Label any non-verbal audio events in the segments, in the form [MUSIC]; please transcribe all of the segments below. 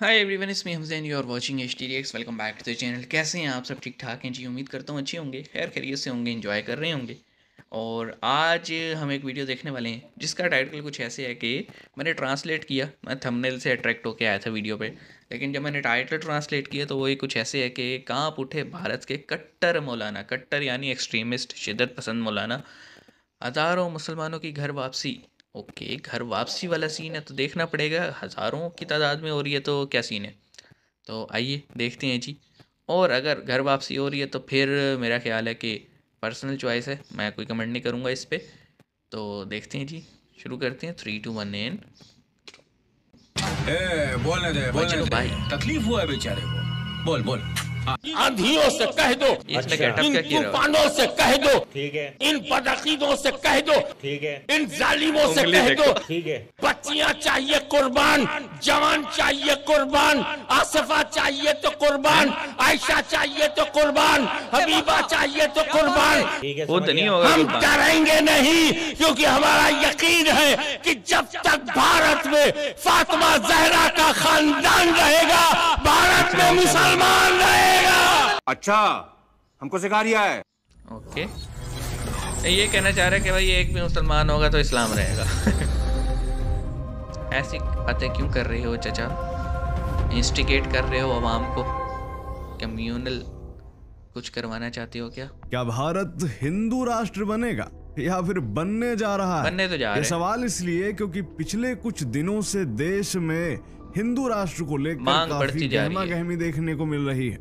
हाय everyone इसमें हमसे and you are watching H T X welcome back to the channel कैसे हैं आप सब ठीक ठाक हैं जी उम्मीद करता हूँ अच्छे होंगे खैर खैरियत से होंगे इन्जॉय कर रहे होंगे और आज हम एक वीडियो देखने वाले हैं जिसका टाइटल कुछ ऐसे है कि मैंने ट्रांसलेट किया मैं थंबनेल से अट्रैक्ट होकर आया था वीडियो पर लेकिन जब मैंने टाइटल ट्रांसलेट किया तो वो कुछ ऐसे है कि कांप उठे भारत के कट्टर मौलाना कट्टर यानी एक्सट्रीमिस्ट शिदत पसंद मौलाना हज़ारों मुसलमानों की घर वापसी ओके घर वापसी वाला सीन है तो देखना पड़ेगा हज़ारों की तादाद में हो रही है तो क्या सीन है तो आइए देखते हैं जी और अगर घर वापसी हो रही है तो फिर मेरा ख्याल है कि पर्सनल चॉइस है मैं कोई कमेंट नहीं करूँगा इस पर तो देखते हैं जी शुरू करते हैं थ्री टू वन एन ए, बोलने दे, बोलने दे। भाई तकलीफ हुआ है बेचारे को बोल बोल आंधियों से कह दो इन तूफानों से कह दो ठीक है इन बदकीदों से कह दो ठीक है इन जालिमों से कह दो ठीक है बच्चियाँ चाहिए कुर्बान जवान चाहिए कुर्बान आसफा चाहिए तो कुर्बान आयशा चाहिए तो कुर्बान हबीबा चाहिए तो कुर्बान तो हम डरेंगे नहीं क्योंकि हमारा यकीन है कि जब तक भारत में फातिमा जहरा का खानदान रहेगा भारत में मुसलमान रहेगा अच्छा हमको सिखा रिया है ओके ये कहना चाह रहे है कि भाई एक भी मुसलमान होगा तो इस्लाम रहेगा [LAUGHS] ऐसी बातें क्यों कर रहे हो चचा इंस्टिगेट कर रहे हो आवाम को कम्युनल कुछ करवाना चाहते हो क्या क्या भारत हिंदू राष्ट्र बनेगा या फिर बनने जा रहा है बनने तो जा रहा है सवाल इसलिए क्योंकि पिछले कुछ दिनों से देश में हिंदू राष्ट्र को लेकर काफी गहमा गहमी देखने को मिल रही है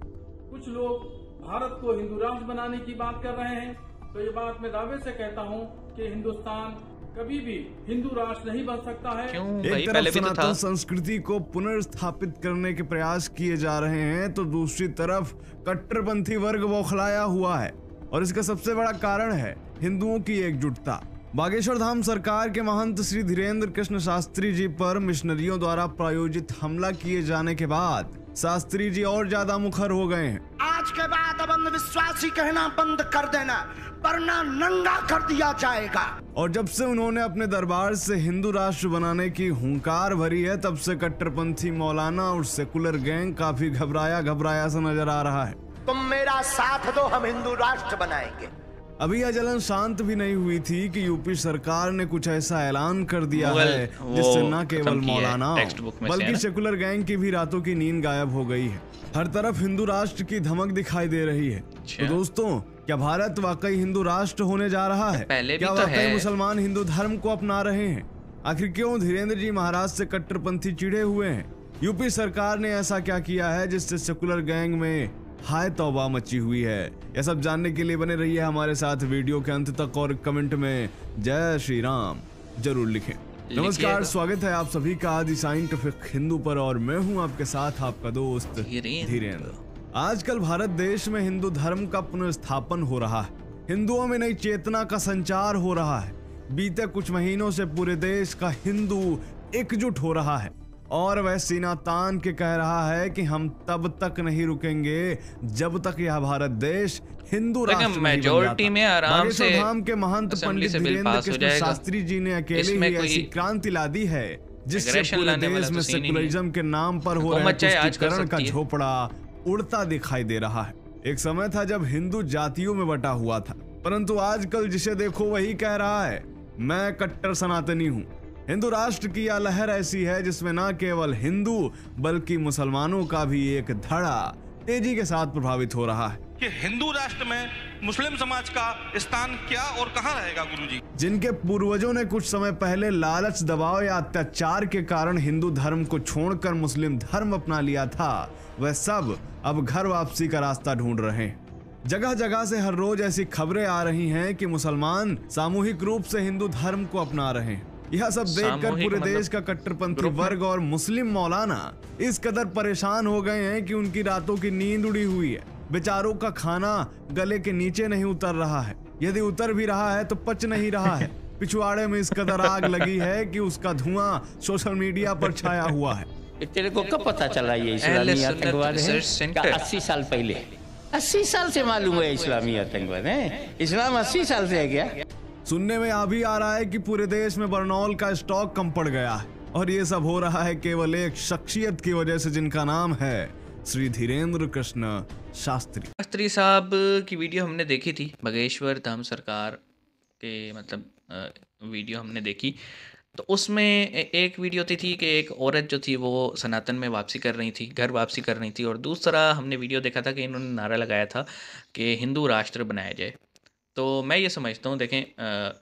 कुछ लोग भारत को हिंदू राष्ट्र बनाने की बात कर रहे हैं तो ये बात मैं दावे से कहता हूँ कि हिंदुस्तान कभी भी हिंदू राष्ट्र नहीं बन सकता है क्यों एक तरफ तो सनातन संस्कृति को पुनर्स्थापित करने के प्रयास किए जा रहे हैं तो दूसरी तरफ कट्टरपंथी वर्ग बौखलाया हुआ है और इसका सबसे बड़ा कारण है हिंदुओं की एकजुटता बागेश्वर धाम सरकार के महंत श्री धीरेन्द्र कृष्ण शास्त्री जी पर मिशनरियों द्वारा प्रायोजित हमला किए जाने के बाद शास्त्री जी और ज्यादा मुखर हो गए हैं आज के बाद अब अंधविश्वासी कहना बंद कर देना वरना नंगा कर दिया जाएगा और जब से उन्होंने अपने दरबार से हिंदू राष्ट्र बनाने की हुंकार भरी है तब से कट्टरपंथी मौलाना और सेकुलर गैंग काफी घबराया घबराया सा नजर आ रहा है तुम मेरा साथ दो हम हिंदू राष्ट्र बनाएंगे अभी यह जलन शांत भी नहीं हुई थी कि यूपी सरकार ने कुछ ऐसा ऐलान कर दिया है जिससे न केवल मौलाना बल्कि सेकुलर गैंग की भी रातों की नींद गायब हो गई है हर तरफ हिंदू राष्ट्र की धमक दिखाई दे रही है अच्छा। तो दोस्तों क्या भारत वाकई हिंदू राष्ट्र होने जा रहा है पहले क्या तो वाकई मुसलमान हिंदू धर्म को अपना रहे हैं आखिर क्यों धीरेन्द्र जी महाराज से कट्टरपंथी चिड़े हुए हैं यूपी सरकार ने ऐसा क्या किया है जिससे सेकुलर गैंग में हाय तोबा मची हुई है यह सब जानने के लिए बने रहिए हमारे साथ वीडियो के अंत तक और कमेंट में जय श्री राम जरूर लिखें नमस्कार तो। स्वागत है आप सभी का आदि साइंटिफिक हिंदू पर और मैं हूं आपके साथ आपका दोस्त धीरेन्द्र आजकल भारत देश में हिंदू धर्म का पुनर्स्थापन हो रहा है हिंदुओं में नई चेतना का संचार हो रहा है बीते कुछ महीनों से पूरे देश का हिंदू एकजुट हो रहा है और वह सीना तान के कह रहा है कि हम तब तक नहीं रुकेंगे जब तक यह भारत देश हिंदू मेजोरिटी में आराम से धाम के महंत पंडित धीरेन्द्र कृष्ण शास्त्री जी ने अकेले ही ऐसी क्रांति ला दी है जिससे पूरे देश तो में सेकुलरिज्म के नाम पर हो रहे का झोपड़ा उड़ता दिखाई दे रहा है एक समय था जब हिंदू जातियों में बटा हुआ था परंतु आजकल जिसे देखो वही कह रहा है मैं कट्टर सनातनी हूँ हिंदू राष्ट्र की यह लहर ऐसी है जिसमें न केवल हिंदू बल्कि मुसलमानों का भी एक धड़ा तेजी के साथ प्रभावित हो रहा है कि हिंदू राष्ट्र में मुस्लिम समाज का स्थान क्या और कहां रहेगा गुरु जी जिनके पूर्वजों ने कुछ समय पहले लालच दबाव या अत्याचार के कारण हिंदू धर्म को छोड़कर मुस्लिम धर्म अपना लिया था वह सब अब घर वापसी का रास्ता ढूंढ रहे हैं जगह जगह से हर रोज ऐसी खबरें आ रही हैं कि मुसलमान सामूहिक रूप से हिंदू धर्म को अपना रहे हैं यह सब देखकर पूरे मतलब देश का कट्टरपंथी वर्ग और मुस्लिम मौलाना इस कदर परेशान हो गए हैं कि उनकी रातों की नींद उड़ी हुई है बेचारों का खाना गले के नीचे नहीं उतर रहा है यदि उतर भी रहा है तो पच नहीं रहा है [LAUGHS] पिछवाड़े में इस कदर आग लगी है कि उसका धुआं सोशल मीडिया पर छाया हुआ है तेरे को कब पता चला ये इस्लामी आतंकवाद अस्सी साल पहले अस्सी साल से मालूम है इस्लामी आतंकवाद है इस्लाम अस्सी साल से है क्या सुनने में अभी आ रहा है कि पूरे देश में बर्नौल का स्टॉक कम पड़ गया है और ये सब हो रहा है केवल एक शख्सियत की वजह से जिनका नाम है श्री धीरेन्द्र कृष्ण शास्त्री शास्त्री साहब की वीडियो हमने देखी थी बगेश्वर धाम सरकार के मतलब वीडियो हमने देखी तो उसमें एक वीडियो थी थी कि एक औरत जो थी वो सनातन में वापसी कर रही थी घर वापसी कर रही थी और दूसरा हमने वीडियो देखा था कि इन्होंने नारा लगाया था कि हिंदू राष्ट्र बनाया जाए तो मैं ये समझता हूँ देखें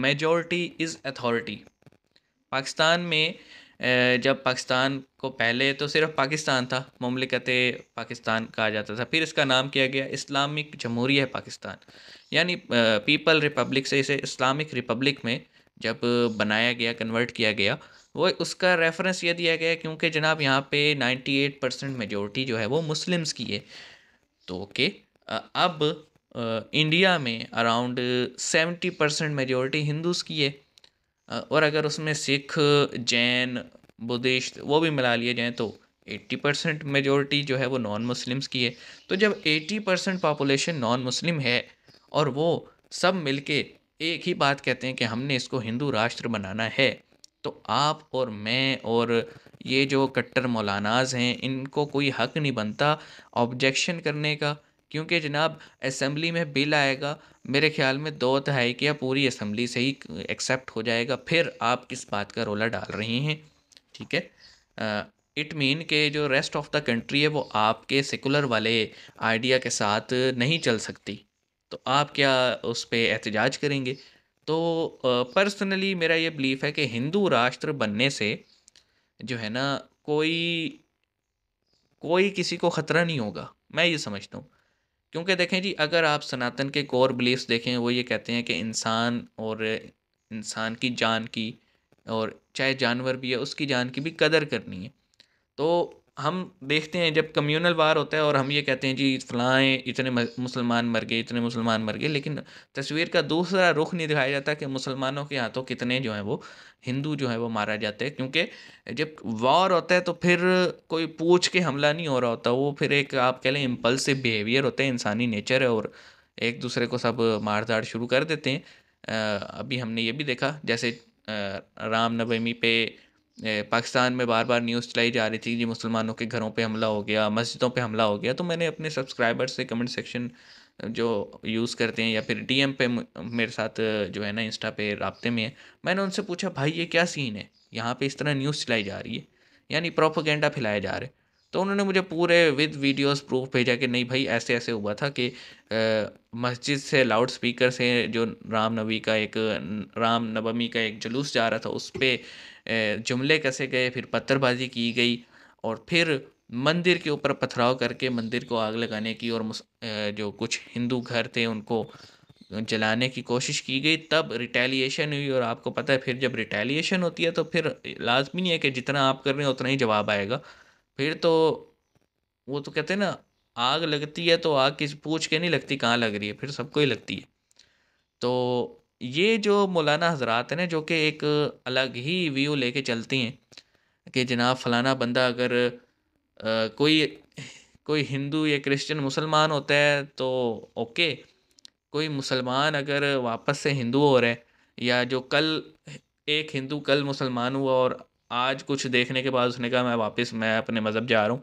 मेजॉरिटी इज़ अथॉरिटी पाकिस्तान में जब पाकिस्तान को पहले तो सिर्फ पाकिस्तान था ममलिकत पाकिस्तान कहा जाता था फिर इसका नाम किया गया इस्लामिक है पाकिस्तान यानी पीपल रिपब्लिक से इसे इस्लामिक रिपब्लिक में जब बनाया गया कन्वर्ट किया गया वो उसका रेफरेंस ये दिया गया क्योंकि जनाब यहाँ पे 98 परसेंट मेजोरिटी जो है वो मुस्लिम्स की है तो ओके अब इंडिया में around seventy percent majority Hindus की है और अगर उसमें सिख जैन बुद्धिस्ट वो भी मिला लिए जाएँ तो एट्टी परसेंट मेजोरिटी जो है वो नॉन मुस्लिम्स की है तो जब eighty percent population non Muslim है और वो सब मिलके एक ही बात कहते हैं कि हमने इसको हिंदू राष्ट्र बनाना है तो आप और मैं और ये जो कट्टर मौलानाज हैं इनको कोई हक नहीं बनता ऑब्जेक्शन करने का क्योंकि जनाब असम्बली में बिल आएगा मेरे ख्याल में दो तिहाई क्या पूरी असम्बली से ही एक्सेप्ट हो जाएगा फिर आप किस बात का रोला डाल रही हैं ठीक है इट मीन के जो रेस्ट ऑफ द कंट्री है वो आपके सेकुलर वाले आइडिया के साथ नहीं चल सकती तो आप क्या उस पर एहतजाज करेंगे तो पर्सनली मेरा ये बिलीफ है कि हिंदू राष्ट्र बनने से जो है ना कोई कोई किसी को ख़तरा नहीं होगा मैं ये समझता हूँ क्योंकि देखें जी अगर आप सनातन के कोर बिलीफ्स देखें वो ये कहते हैं कि इंसान और इंसान की जान की और चाहे जानवर भी है उसकी जान की भी कदर करनी है तो हम देखते हैं जब कम्युनल वार होता है और हम ये कहते हैं जी फलाएँ इतने मुसलमान मर गए इतने मुसलमान मर गए लेकिन तस्वीर का दूसरा रुख नहीं दिखाया जाता कि मुसलमानों के हाथों कितने जो हैं वो हिंदू जो है वो मारा जाते हैं क्योंकि जब वॉर होता है तो फिर कोई पूछ के हमला नहीं हो रहा होता वो फिर एक आप कह लें इम्पल्सिव बिहेवियर होता है इंसानी नेचर है और एक दूसरे को सब मार धाड़ शुरू कर देते हैं अभी हमने ये भी देखा जैसे रामनवमी पे पाकिस्तान में बार बार न्यूज़ चलाई जा रही थी कि मुसलमानों के घरों पे हमला हो गया मस्जिदों पे हमला हो गया तो मैंने अपने सब्सक्राइबर्स से कमेंट सेक्शन जो यूज़ करते हैं या फिर डीएम पे मेरे साथ जो है ना इंस्टा पे रबते में है मैंने उनसे पूछा भाई ये क्या सीन है यहाँ पे इस तरह न्यूज़ चलाई जा रही है यानी प्रोपोगेंडा फैलाया जा रहा है तो उन्होंने मुझे पूरे विद वीडियोस प्रूफ भेजा कि नहीं भाई ऐसे ऐसे हुआ था कि मस्जिद से लाउड स्पीकर से जो राम नवी का एक राम नवमी का एक जुलूस जा रहा था उस पर जुमले कसे गए फिर पत्थरबाजी की गई और फिर मंदिर के ऊपर पथराव करके मंदिर को आग लगाने की और जो कुछ हिंदू घर थे उनको जलाने की कोशिश की गई तब रिटेलिएशन हुई और आपको पता है फिर जब रिटेलिएशन होती है तो फिर लाजमी नहीं है कि जितना आप कर रहे हैं उतना ही जवाब आएगा फिर तो वो तो कहते हैं ना आग लगती है तो आग किसी पूछ के नहीं लगती कहाँ लग रही है फिर सबको ही लगती है तो ये जो मौलाना हजरात हैं ना जो कि एक अलग ही व्यू लेके चलती हैं कि जनाब फलाना बंदा अगर आ, कोई कोई हिंदू या क्रिश्चियन मुसलमान होता है तो ओके कोई मुसलमान अगर वापस से हिंदू हो रहा है या जो कल एक हिंदू कल मुसलमान हुआ और आज कुछ देखने के बाद उसने कहा मैं वापस मैं अपने मज़हब जा रहा हूँ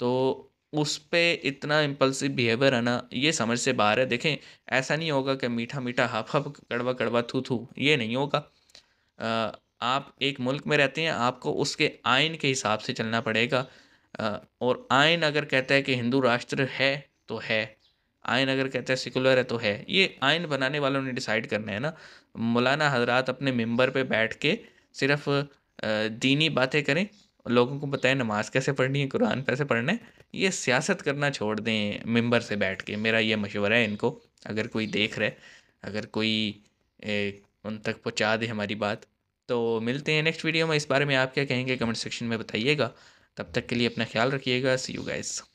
तो उस पर इतना इम्पल्सिव बिहेवियर है ना ये समझ से बाहर है देखें ऐसा नहीं होगा कि मीठा मीठा हफ हफ कड़वा कड़वा थू थू ये नहीं होगा आप एक मुल्क में रहते हैं आपको उसके आयन के हिसाब से चलना पड़ेगा और आयन अगर कहता है कि हिंदू राष्ट्र है तो है आयन अगर कहता है सिकुलर है तो है ये आयन बनाने वालों ने डिसाइड करना है ना मौलाना हजरात अपने मेंबर पे बैठ के सिर्फ दीनी बातें करें लोगों को बताएं नमाज कैसे पढ़नी है कुरान कैसे पढ़ना है ये सियासत करना छोड़ दें मेंबर से बैठ के मेरा ये मशवरा है इनको अगर कोई देख रहा है अगर कोई ए, उन तक पहुँचा दे हमारी बात तो मिलते हैं नेक्स्ट वीडियो में इस बारे में आप क्या कहेंगे कमेंट सेक्शन में बताइएगा तब तक के लिए अपना ख्याल रखिएगा सी यू गाइस